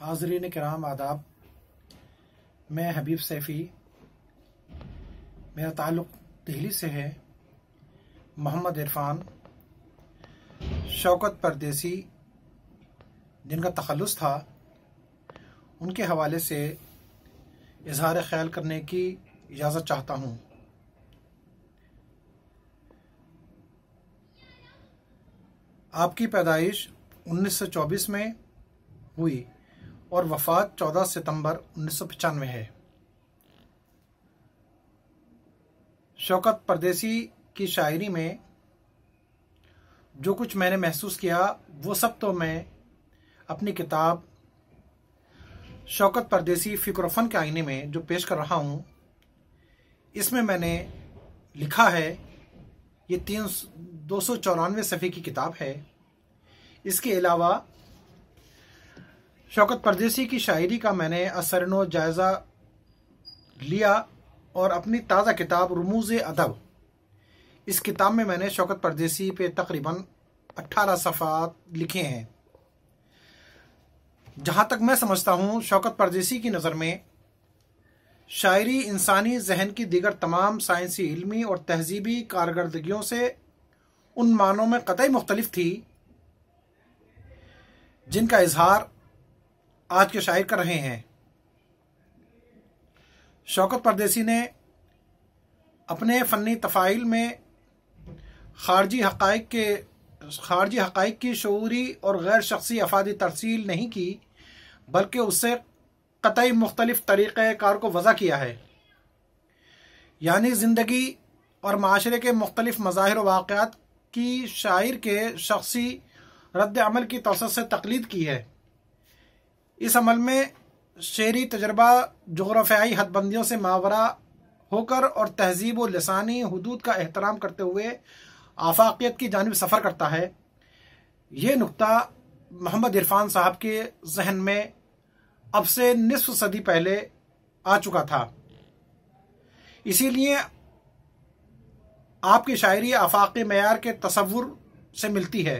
हाजरीन कराम आदाब मैं हबीब सैफ़ी मेरा ताल्लुक़ दिल्ली से है मोहम्मद इरफान शौकत परदेसी जिनका तखलस था उनके हवाले से इजहार ख्याल करने की इजाज़त चाहता हूँ आपकी पैदाइश 1924 में हुई और वफात 14 सितंबर उन्नीस है शौकत परदेसी की शायरी में जो कुछ मैंने महसूस किया वो सब तो मैं अपनी किताब शौकत परदेसी फ़िक्रफन के आईने में जो पेश कर रहा हूँ इसमें मैंने लिखा है ये तीन दो सौ चौरानवे सफ़े की किताब है इसके अलावा शौकत परदेसी की शायरी का मैंने असरनो जायज़ा लिया और अपनी ताज़ा किताब रमूज़ अदब इस किताब में मैंने शौकत परदेसी पे तकरीबन अट्ठारह सफ़ात लिखे हैं जहाँ तक मैं समझता हूँ शौकत परदेसी की नज़र में शायरी इंसानी जहन की दीगर तमाम साइंसी इलमी और तहजीबी कारकर्दगियों से उन मानों में कतई मुख्तलफ थी जिनका इजहार आज के शायर कर रहे हैं शौकत परदेसी ने अपने फ़नी तफ़ाइल में खारजी हक़ के खारजी हक़ की शूरी और गैर शख्सी अफादी तरसील नहीं की बल्कि उससे कतई मुख्तलिफ तरीक़ार को वज़ा किया है यानी ज़िंदगी और माशरे के मुख्तलिफ मज़ाहिर वाक़ात की शायर के शख्सी रद्द अमल की तोसत से तकलीद की है इस अमल में शेरी तजर्बा जोग्राफियाई हदबंदियों से मावरा होकर और तहजीब व लसानी हदूद का एहतराम करते हुए आफाकियत की जानब सफ़र करता है ये नुकता मोहम्मद इरफान साहब के जहन में अब से निसफ सदी पहले आ चुका था इसीलिए आपकी शायरी आफाक मैार के तस्वुर से मिलती है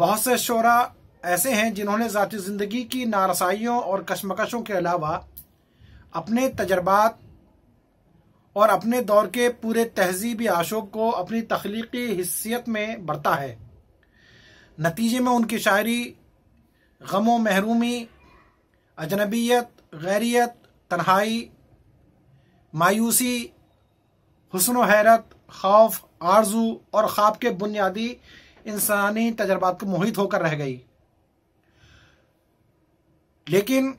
बहुत से शोरा ऐसे हैं जिन्होंने ज़ाती ज़िंदगी की नारसाइयों और कशमकशों के अलावा अपने तजर्बात और अपने दौर के पूरे तहजीबी आशोब को अपनी तख्लीकी हिस्सियत में बढ़ता है नतीजे में उनकी शायरी गम व महरूमी अजनबीत गैरियत तन्हाई मायूसी हसन हैरत खौफ आरजू और ख्वाब के बुनियादी इंसानी तजर्बात को मोहित होकर रह गई लेकिन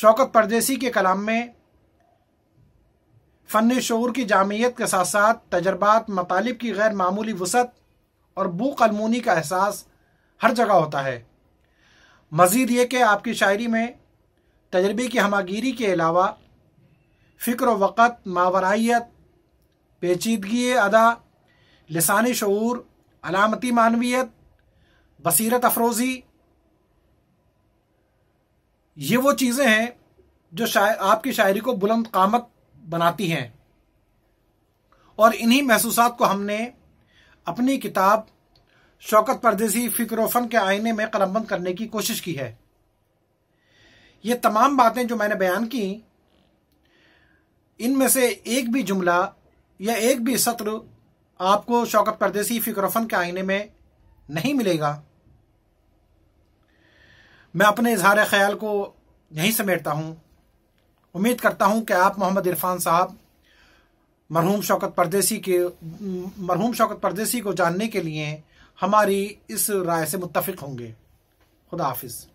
शौकत परदेसी के कलाम में फ़न शूर की जामियत के साथ साथ तजर्बात मतालब की गैर मामूली वसत और बू कलमूनी का एहसास हर जगह होता है मज़ीद ये कि आपकी शायरी में तजर्बे की हमागीरी के अलावा फ़िक्र वक़्त मावराइत पेचीदगी अदा लसानी शूर अलामती मानवीत बसरत अफरोज़ी ये वो चीजें हैं जो शायर आपकी शायरी को बुलंद कामत बनाती हैं और इन्हीं महसूस को हमने अपनी किताब शौकत परदेसी फिक्रोफन के आईने में कलमबंद करने की कोशिश की है ये तमाम बातें जो मैंने बयान की इनमें से एक भी जुमला या एक भी सत्र आपको शौकत परदेसी फिक्रोफन के आईने में नहीं मिलेगा मैं अपने इजहार ख्याल को यहीं समेटता हूं उम्मीद करता हूं कि आप मोहम्मद इरफान साहब मरहूम शौकत परदेसी के मरहूम शौकत परदेसी को जानने के लिए हमारी इस राय से मुतफिक होंगे खुदा हाफिज़